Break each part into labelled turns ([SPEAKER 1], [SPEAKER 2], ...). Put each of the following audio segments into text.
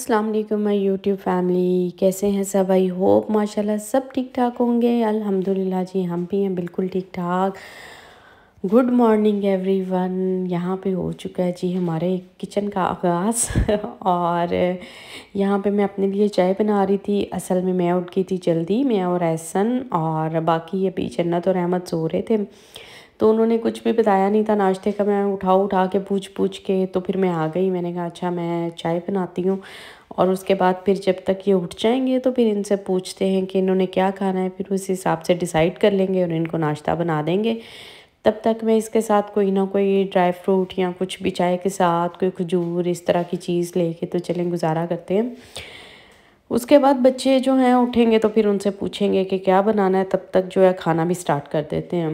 [SPEAKER 1] अस्सलाम वालेकुम my YouTube family कैसे हैं सब आई होप माशाल्लाह सब ठीक ठाक होंगे अल्हम्दुलिल्लाह जी हम भी हैं बिल्कुल ठीक ठाक गुड मॉर्निंग एवरीवन यहाँ पे हो चुका है जी हमारे किचन का आगाज़ और यहाँ पे मैं अपने लिए चाय बना रही थी असल में मैं उठ गई थी जल्दी मैं और एहसन और बाकी ये जन्नत और अहमद सो रहे थे तो उन्होंने कुछ भी बताया नहीं था नाश्ते का मैं उठा उठा के पूछ पूछ के तो फिर मैं आ गई मैंने कहा अच्छा मैं चाय बनाती हूँ और उसके बाद फिर जब तक ये उठ जाएंगे तो फिर इनसे पूछते हैं कि इन्होंने क्या खाना है फिर उस हिसाब से डिसाइड कर लेंगे और इनको नाश्ता बना देंगे तब तक मैं इसके साथ कोई ना कोई ड्राई फ्रूट या कुछ भी चाय के साथ कोई खजूर इस तरह की चीज़ लेके तो चलें गुजारा करते हैं उसके बाद बच्चे जो हैं उठेंगे तो फिर उनसे पूछेंगे कि क्या बनाना है तब तक जो है खाना भी स्टार्ट कर देते हैं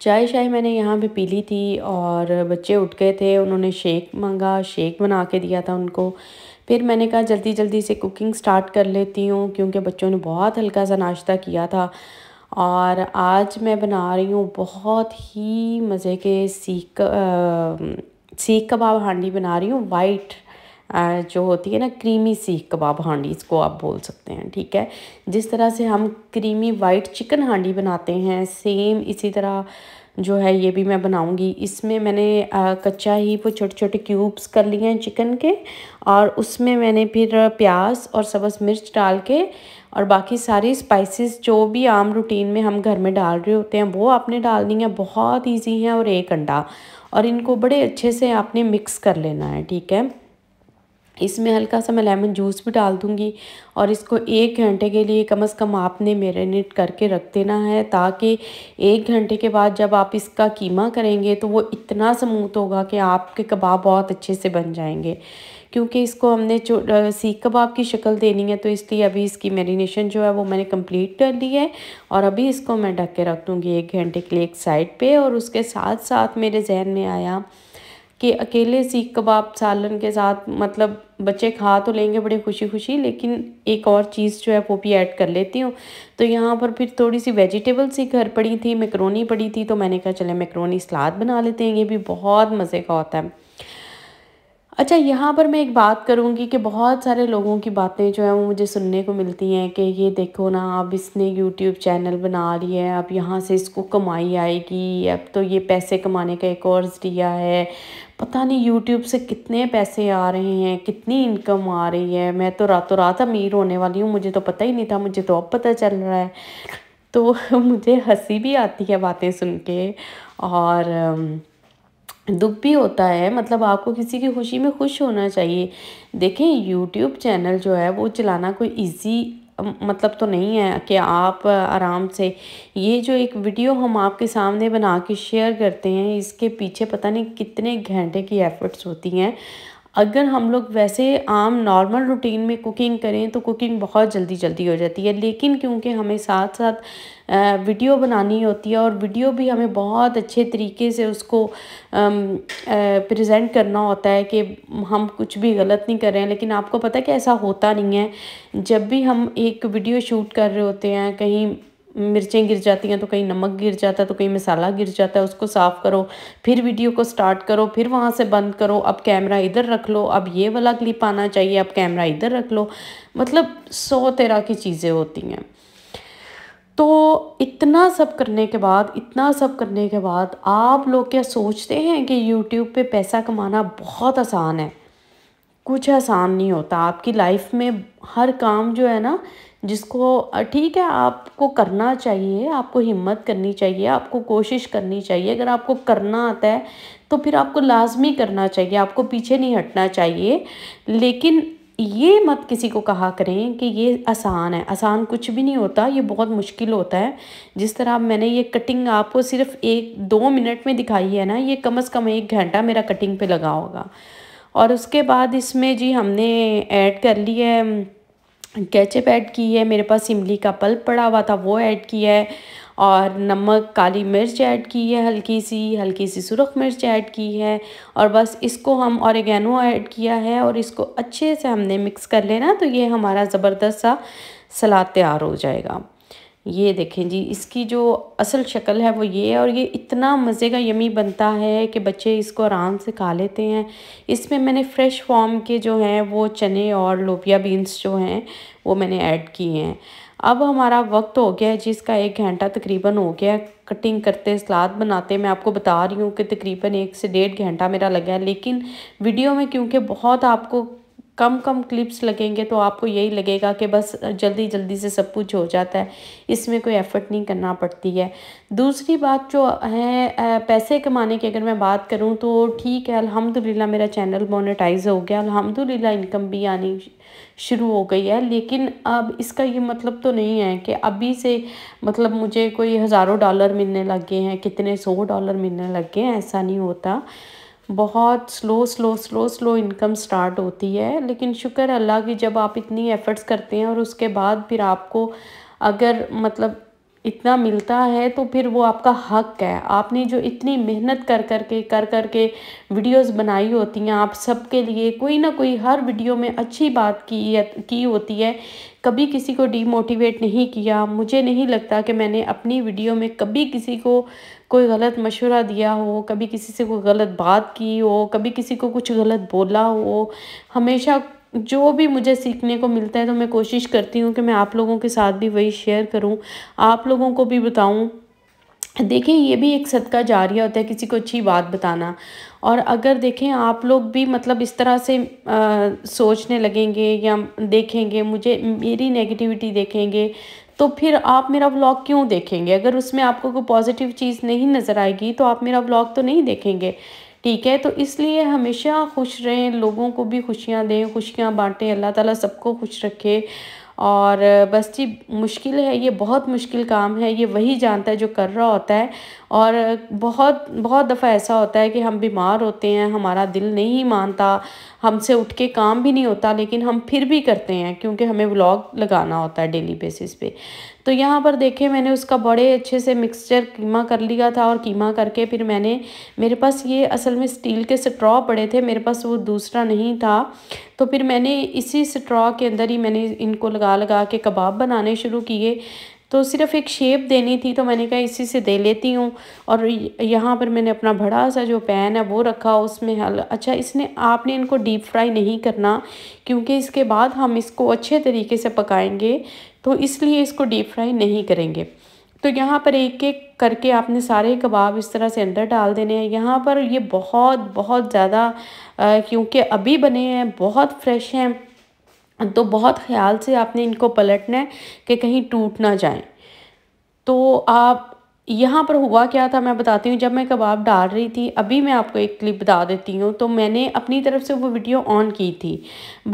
[SPEAKER 1] चाय शाय मैंने यहाँ पे पी ली थी और बच्चे उठ गए थे उन्होंने शेक मांगा शेक बना के दिया था उनको फिर मैंने कहा जल्दी जल्दी से कुकिंग स्टार्ट कर लेती हूँ क्योंकि बच्चों ने बहुत हल्का सा नाश्ता किया था और आज मैं बना रही हूँ बहुत ही मज़े के सीख सीख कबाब हांडी बना रही हूँ वाइट जो होती है ना क्रीमी सीख कबाब हांडी इसको आप बोल सकते हैं ठीक है जिस तरह से हम क्रीमी वाइट चिकन हांडी बनाते हैं सेम इसी तरह जो है ये भी मैं बनाऊंगी इसमें मैंने आ, कच्चा ही वो छोटे छोटे क्यूब्स कर लिए हैं चिकन के और उसमें मैंने फिर प्याज और सबस मिर्च डाल के और बाकी सारी स्पाइसेस जो भी आम रूटीन में हम घर में डाल रहे होते हैं वो आपने डालनी है बहुत इजी हैं और एक अंडा और इनको बड़े अच्छे से आपने मिक्स कर लेना है ठीक है इसमें हल्का सा मैं लेमन जूस भी डाल दूँगी और इसको एक घंटे के लिए कम से कम आपने मेरीनेट करके रख देना है ताकि एक घंटे के बाद जब आप इसका कीमा करेंगे तो वो इतना स्मूथ होगा कि आपके कबाब बहुत अच्छे से बन जाएंगे क्योंकि इसको हमने जो सीख कबाब की शक्ल देनी है तो इसलिए अभी इसकी मेरीनेशन जो है वो मैंने कम्प्लीट कर ली है और अभी इसको मैं ढक के रख दूँगी एक घंटे के लिए एक साइड पर और उसके साथ साथ मेरे जहन में आया कि अकेले सीख कबाब सालन के साथ मतलब बच्चे खा तो लेंगे बड़े खुशी खुशी लेकिन एक और चीज़ जो है वो भी ऐड कर लेती हूँ तो यहाँ पर फिर थोड़ी सी वेजिटेबल्स ही घर पड़ी थी मैक्रोनी पड़ी थी तो मैंने कहा चले मैक्रोनी सलाद बना लेते हैं ये भी बहुत मज़े का होता है अच्छा यहाँ पर मैं एक बात करूँगी कि बहुत सारे लोगों की बातें जो हैं वो मुझे सुनने को मिलती हैं कि ये देखो ना अब इसने यूट्यूब चैनल बना लिया है अब यहाँ से इसको कमाई आएगी अब तो ये पैसे कमाने का एक और ज़रिया है पता नहीं यूट्यूब से कितने पैसे आ रहे हैं कितनी इनकम आ रही है मैं तो रातों रात अमीर होने वाली हूँ मुझे तो पता ही नहीं था मुझे तो अब पता चल रहा है तो मुझे हंसी भी आती है बातें सुन के और दुख भी होता है मतलब आपको किसी की खुशी में खुश होना चाहिए देखें यूट्यूब चैनल जो है वो चलाना कोई इजी मतलब तो नहीं है कि आप आराम से ये जो एक वीडियो हम आपके सामने बना के शेयर करते हैं इसके पीछे पता नहीं कितने घंटे की एफ़र्ट्स होती हैं अगर हम लोग वैसे आम नॉर्मल रूटीन में कुकिंग करें तो कुकिंग बहुत जल्दी जल्दी हो जाती है लेकिन क्योंकि हमें साथ साथ वीडियो बनानी होती है और वीडियो भी हमें बहुत अच्छे तरीके से उसको प्रेजेंट करना होता है कि हम कुछ भी गलत नहीं कर रहे हैं लेकिन आपको पता है कि ऐसा होता नहीं है जब भी हम एक वीडियो शूट कर रहे होते हैं कहीं मिर्चें गिर जाती हैं तो कहीं नमक गिर जाता है तो कहीं मसाला गिर जाता है उसको साफ़ करो फिर वीडियो को स्टार्ट करो फिर वहाँ से बंद करो अब कैमरा इधर रख लो अब ये वाला क्लिप आना चाहिए अब कैमरा इधर रख लो मतलब सौ तरह की चीज़ें होती हैं तो इतना सब करने के बाद इतना सब करने के बाद आप लोग क्या सोचते हैं कि यूट्यूब पे पैसा कमाना बहुत आसान है कुछ आसान नहीं होता आपकी लाइफ में हर काम जो है ना जिसको ठीक है आपको करना चाहिए आपको हिम्मत करनी चाहिए आपको कोशिश करनी चाहिए अगर आपको करना आता है तो फिर आपको लाजमी करना चाहिए आपको पीछे नहीं हटना चाहिए लेकिन ये मत किसी को कहा करें कि ये आसान है आसान कुछ भी नहीं होता ये बहुत मुश्किल होता है जिस तरह मैंने ये कटिंग आपको सिर्फ एक दो मिनट में दिखाई है ना ये कम से कम एक घंटा मेरा कटिंग पे लगा होगा और उसके बाद इसमें जी हमने ऐड कर ली है केचप ऐड की है मेरे पास इमली का पल्प पड़ा हुआ था वो ऐड किया है और नमक काली मिर्च ऐड की है हल्की सी हल्की सी सुरख मिर्च ऐड की है और बस इसको हम औरगेनो ऐड किया है और इसको अच्छे से हमने मिक्स कर लेना तो ये हमारा ज़बरदस्त सा सलाद तैयार हो जाएगा ये देखें जी इसकी जो असल शक्ल है वो ये है और ये इतना मज़े का यमी बनता है कि बच्चे इसको आराम से खा लेते हैं इसमें मैंने फ़्रेश फॉर्म के जो हैं वो चने और लोपिया बीन्स जो हैं वो मैंने ऐड किए हैं अब हमारा वक्त हो गया है जिसका एक घंटा तकरीबन हो गया कटिंग करते सलाद बनाते मैं आपको बता रही हूँ कि तकरीबन एक से डेढ़ घंटा मेरा लगा है लेकिन वीडियो में क्योंकि बहुत आपको कम कम क्लिप्स लगेंगे तो आपको यही लगेगा कि बस जल्दी जल्दी से सब कुछ हो जाता है इसमें कोई एफ़र्ट नहीं करना पड़ती है दूसरी बात जो है पैसे कमाने की अगर मैं बात करूं तो ठीक है अल्हम्दुलिल्लाह मेरा चैनल मोनेटाइज हो गया अल्हम्दुलिल्लाह इनकम भी आनी शुरू हो गई है लेकिन अब इसका ये मतलब तो नहीं है कि अभी से मतलब मुझे कोई हज़ारों डॉलर मिलने लग गए हैं कितने सौ डॉलर मिलने लग गए हैं ऐसा नहीं होता बहुत slow slow slow slow income start होती है लेकिन शुक्र अल्लाह की जब आप इतनी एफ़र्ट्स करते हैं और उसके बाद फिर आपको अगर मतलब इतना मिलता है तो फिर वो आपका हक है आपने जो इतनी मेहनत कर कर के कर कर के वीडियोस बनाई होती हैं आप सबके लिए कोई ना कोई हर वीडियो में अच्छी बात की की होती है कभी किसी को डीमोटिवेट नहीं किया मुझे नहीं लगता कि मैंने अपनी वीडियो में कभी किसी को कोई गलत मशवरा दिया हो कभी किसी से कोई गलत बात की हो कभी किसी को कुछ गलत बोला हो हमेशा जो भी मुझे सीखने को मिलता है तो मैं कोशिश करती हूँ कि मैं आप लोगों के साथ भी वही शेयर करूँ आप लोगों को भी बताऊँ देखें ये भी एक सदका जारी होता है किसी को अच्छी बात बताना और अगर देखें आप लोग भी मतलब इस तरह से आ, सोचने लगेंगे या देखेंगे मुझे मेरी नेगेटिविटी देखेंगे तो फिर आप मेरा व्लॉग क्यों देखेंगे अगर उसमें आपको कोई पॉजिटिव चीज़ नहीं नज़र आएगी तो आप मेरा व्लॉग तो नहीं देखेंगे ठीक है तो इसलिए हमेशा खुश रहें लोगों को भी खुशियाँ दें खुशियाँ बांटें अल्लाह ताला सबको खुश रखे और बस जी मुश्किल है ये बहुत मुश्किल काम है ये वही जानता है जो कर रहा होता है और बहुत बहुत दफ़ा ऐसा होता है कि हम बीमार होते हैं हमारा दिल नहीं मानता हमसे उठ के काम भी नहीं होता लेकिन हम फिर भी करते हैं क्योंकि हमें व्लॉग लगाना होता है डेली बेसिस पे तो यहाँ पर देखे मैंने उसका बड़े अच्छे से मिक्सचर कीमा कर लिया था और कीमा करके फिर मैंने मेरे पास ये असल में स्टील के स्ट्रॉ पड़े थे मेरे पास वो दूसरा नहीं था तो फिर मैंने इसी स्ट्रॉ के अंदर ही मैंने इनको लगा लगा के कबाब बनाने शुरू किए तो सिर्फ एक शेप देनी थी तो मैंने कहा इसी से दे लेती हूँ और यहाँ पर मैंने अपना बड़ा सा जो पैन है वो रखा उसमें हल अच्छा इसने आपने इनको डीप फ्राई नहीं करना क्योंकि इसके बाद हम इसको अच्छे तरीके से पकाएंगे तो इसलिए इसको डीप फ्राई नहीं करेंगे तो यहाँ पर एक एक करके आपने सारे कबाब इस तरह से अंदर डाल देने हैं यहाँ पर ये बहुत बहुत ज़्यादा क्योंकि अभी बने हैं बहुत फ्रेश हैं तो बहुत ख्याल से आपने इनको पलटना है कि कहीं टूट ना जाए तो आप यहाँ पर हुआ क्या था मैं बताती हूँ जब मैं कबाब डाल रही थी अभी मैं आपको एक क्लिप बता देती हूँ तो मैंने अपनी तरफ से वो वीडियो ऑन की थी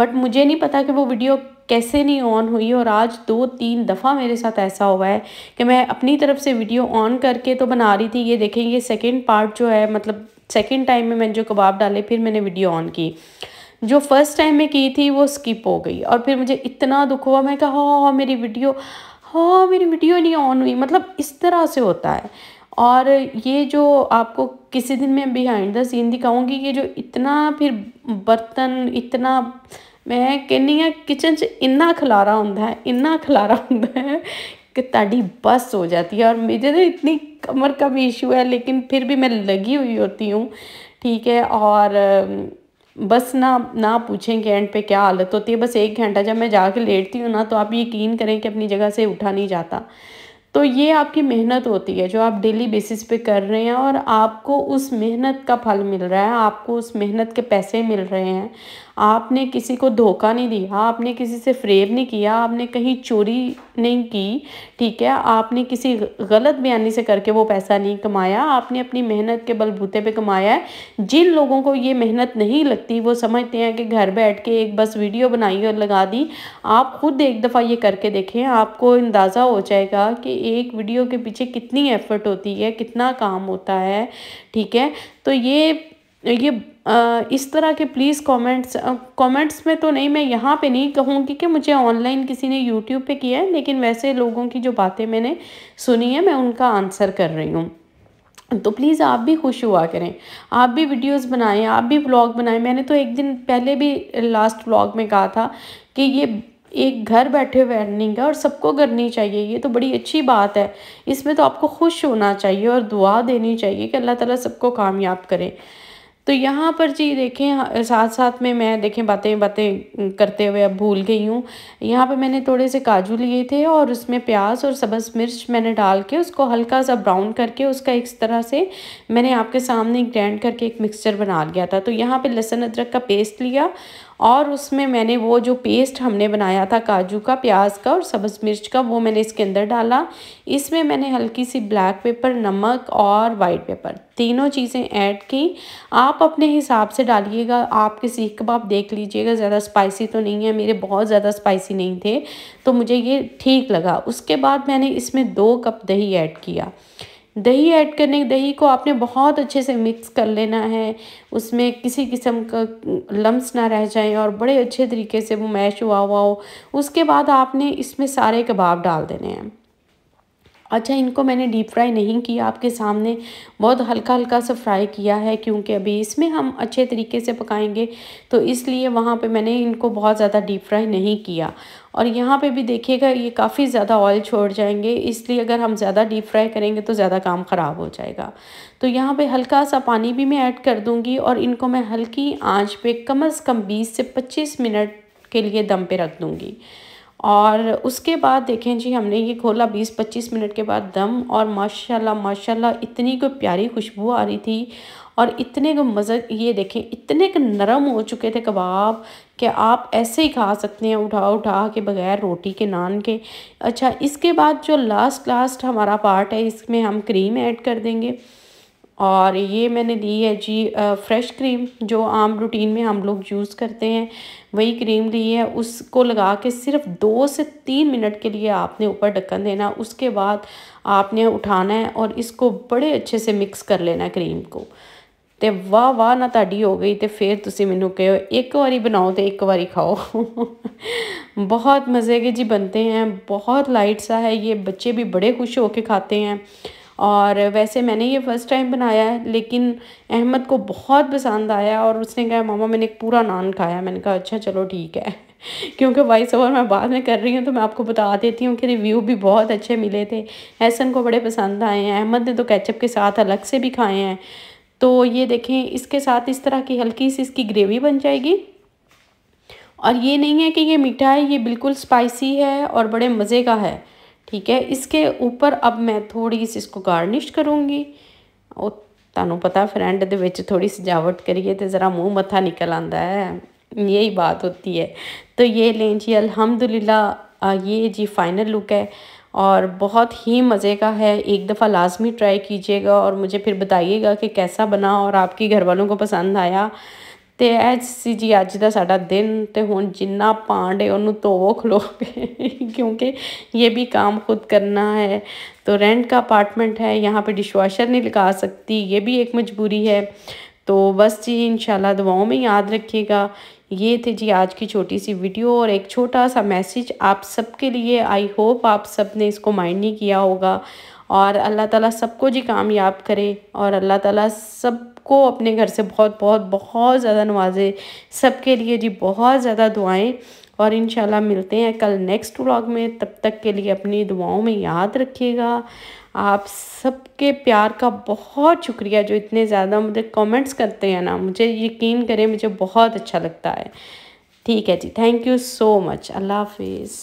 [SPEAKER 1] बट मुझे नहीं पता कि वो वीडियो कैसे नहीं ऑन हुई और आज दो तीन दफ़ा मेरे साथ ऐसा हुआ है कि मैं अपनी तरफ से वीडियो ऑन करके तो बना रही थी ये देखें ये सेकेंड पार्ट जो है मतलब सेकेंड टाइम में मैंने जो कबाब डाले फिर मैंने वीडियो ऑन की जो फ़र्स्ट टाइम मैं की थी वो स्किप हो गई और फिर मुझे इतना दुख हुआ मैं कहा हाँ मेरी वीडियो हाँ मेरी वीडियो हाँ, नहीं ऑन हुई मतलब इस तरह से होता है और ये जो आपको किसी दिन मैं बिहाइंड द सीन दिखाऊंगी ये जो इतना फिर बर्तन इतना मैं कहनी हाँ किचन से इन्ना खलारा ਹੁੰਦਾ इन्ना ਇੰਨਾ ਖਲਾਰਾ कि ताड़ी बस हो जाती है और मुझे तो इतनी कमर का भी इशू है लेकिन फिर भी मैं लगी हुई होती हूँ ठीक है और बस ना ना पूछें कि एंड पे क्या हालत होती है बस एक घंटा जब मैं जाके लेटती हूँ ना तो आप यकीन करें कि अपनी जगह से उठा नहीं जाता तो ये आपकी मेहनत होती है जो आप डेली बेसिस पे कर रहे हैं और आपको उस मेहनत का फल मिल रहा है आपको उस मेहनत के पैसे मिल रहे हैं आपने किसी को धोखा नहीं दिया आपने किसी से फ्रेब नहीं किया आपने कहीं चोरी नहीं की ठीक है आपने किसी गलत बयानी से करके वो पैसा नहीं कमाया आपने अपनी मेहनत के बलबूते पे कमाया है जिन लोगों को ये मेहनत नहीं लगती वो समझते हैं कि घर बैठ के एक बस वीडियो बनाई और लगा दी आप खुद एक दफ़ा ये करके देखें आपको अंदाज़ा हो जाएगा कि एक वीडियो के पीछे कितनी एफर्ट होती है कितना काम होता है ठीक है तो ये ये इस तरह के प्लीज़ कमेंट्स कमेंट्स में तो नहीं मैं यहाँ पे नहीं कहूँगी कि मुझे ऑनलाइन किसी ने यूट्यूब पे किया है लेकिन वैसे लोगों की जो बातें मैंने सुनी है मैं उनका आंसर कर रही हूँ तो प्लीज़ आप भी खुश हुआ करें आप भी वीडियोस बनाएं आप भी ब्लॉग बनाएं मैंने तो एक दिन पहले भी लास्ट ब्लॉग में कहा था कि ये एक घर बैठे हुए अर्निंग है और सबको करनी चाहिए ये तो बड़ी अच्छी बात है इसमें तो आपको खुश होना चाहिए और दुआ देनी चाहिए कि अल्लाह ताला सबको कामयाब करें तो यहाँ पर जी देखें हाँ, साथ साथ में मैं देखें बातें बातें करते हुए अब भूल गई हूँ यहाँ पे मैंने थोड़े से काजू लिए थे और उसमें प्याज और सब्ज़ मिर्च मैंने डाल के उसको हल्का सा ब्राउन करके उसका एक तरह से मैंने आपके सामने ग्रैंड करके एक मिक्सचर बना लिया था तो यहाँ पे लहसुन अदरक का पेस्ट लिया और उसमें मैंने वो जो पेस्ट हमने बनाया था काजू का प्याज का और सब्ज़ मिर्च का वो मैंने इसके अंदर डाला इसमें मैंने हल्की सी ब्लैक पेपर नमक और वाइट पेपर तीनों चीज़ें ऐड की आप अपने हिसाब से डालिएगा आपके सीख कबाब देख लीजिएगा ज़्यादा स्पाइसी तो नहीं है मेरे बहुत ज़्यादा स्पाइसी नहीं थे तो मुझे ये ठीक लगा उसके बाद मैंने इसमें दो कप दही ऐड किया दही ऐड करने दही को आपने बहुत अच्छे से मिक्स कर लेना है उसमें किसी किस्म का लम्स ना रह जाए और बड़े अच्छे तरीके से वो मैश हुआ हुआ हो उसके बाद आपने इसमें सारे कबाब डाल देने हैं अच्छा इनको मैंने डीप फ्राई नहीं किया आपके सामने बहुत हल्का हल्का सा फ्राई किया है क्योंकि अभी इसमें हम अच्छे तरीके से पकाएंगे तो इसलिए वहाँ पे मैंने इनको बहुत ज़्यादा डीप फ्राई नहीं किया और यहाँ पे भी देखिएगा ये काफ़ी ज़्यादा ऑयल छोड़ जाएंगे इसलिए अगर हम ज़्यादा डीप फ्राई करेंगे तो ज़्यादा काम ख़राब हो जाएगा तो यहाँ पे हल्का सा पानी भी मैं ऐड कर दूँगी और इनको मैं हल्की आंच पे कम अज़ कम 20 से 25 मिनट के लिए दम पे रख दूँगी और उसके बाद देखें जी हमने ये खोला 20-25 मिनट के बाद दम और माशाल्लाह माशाल्लाह इतनी कोई प्यारी खुशबू आ रही थी और इतने को मज़ा ये देखें इतने के नरम हो चुके थे कबाब कि आप ऐसे ही खा सकते हैं उठा उठा के बगैर रोटी के नान के अच्छा इसके बाद जो लास्ट लास्ट हमारा पार्ट है इसमें हम क्रीम ऐड कर देंगे और ये मैंने ली है जी फ्रेश क्रीम जो आम रूटीन में हम लोग यूज़ करते हैं वही क्रीम ली है उसको लगा के सिर्फ दो से तीन मिनट के लिए आपने ऊपर ढक्कन देना उसके बाद आपने उठाना है और इसको बड़े अच्छे से मिक्स कर लेना क्रीम को तो वाह वाह ना ताड़ी हो गई तो फिर तुम मैं कहो एक ਵਾਰੀ बनाओ तो एक ਵਾਰੀ खाओ बहुत मज़े के जी बनते हैं बहुत लाइट सा है ये बच्चे भी बड़े खुश होके खाते हैं और वैसे मैंने ये फ़र्स्ट टाइम बनाया है लेकिन अहमद को बहुत पसंद आया और उसने कहा मामा मैंने एक पूरा नान खाया मैंने कहा अच्छा चलो ठीक है क्योंकि वॉइस ओवर मैं बाद में कर रही हूँ तो मैं आपको बता देती हूँ कि रिव्यू भी बहुत अच्छे मिले थे ऐसन को बड़े पसंद आए हैं अहमद ने तो कैचअप के साथ अलग से भी खाए हैं तो ये देखें इसके साथ इस तरह की हल्की सी इसकी ग्रेवी बन जाएगी और ये नहीं है कि ये मीठा है ये बिल्कुल स्पाइसी है और बड़े मज़े का है ठीक है इसके ऊपर अब मैं थोड़ी सी इसको गार्निश करूँगी और तू पता फ्रेंड के बच्चे थोड़ी सजावट करिए तो ज़रा मुँह मथा निकल आता है यही बात होती है तो ये लें जी अल्हम्दुलिल्लाह ये जी फ़ाइनल लुक है और बहुत ही मज़े का है एक दफ़ा लाजमी ट्राई कीजिएगा और मुझे फिर बताइएगा कि कैसा बना और आपके घर वालों को पसंद आया तो ऐसी ਸੀ ਜੀ ਅੱਜ ਦਾ ਸਾਡਾ ਦਿਨ ਤੇ ਹੁਣ ਜਿੰਨਾ ਪਾਂਡ उन्होंने धोवो खलो ਖਲੋਗੇ क्योंकि ये भी काम खुद करना है तो रेंट का अपार्टमेंट है यहाँ पे डिशवाशर नहीं लगा सकती ये भी एक मजबूरी है तो बस जी इन दुआओं में याद रखिएगा ये थे जी आज की छोटी सी वीडियो और एक छोटा सा मैसेज आप सबके लिए आई होप आप सब ने इसको माइंड नहीं किया होगा और अल्लाह ताला सबको जी कामयाब करे और अल्लाह ताला सब सबको अपने घर से बहुत बहुत बहुत ज़्यादा नवाजे सबके लिए जी बहुत ज़्यादा दुआएं और इन मिलते हैं कल नेक्स्ट व्लॉग में तब तक के लिए अपनी दुआओं में याद रखिएगा आप सबके प्यार का बहुत शुक्रिया जो इतने ज़्यादा मुझे कमेंट्स करते हैं ना मुझे यकीन करें मुझे बहुत अच्छा लगता है ठीक है जी थैंक यू सो मच अल्लाह हाफिज़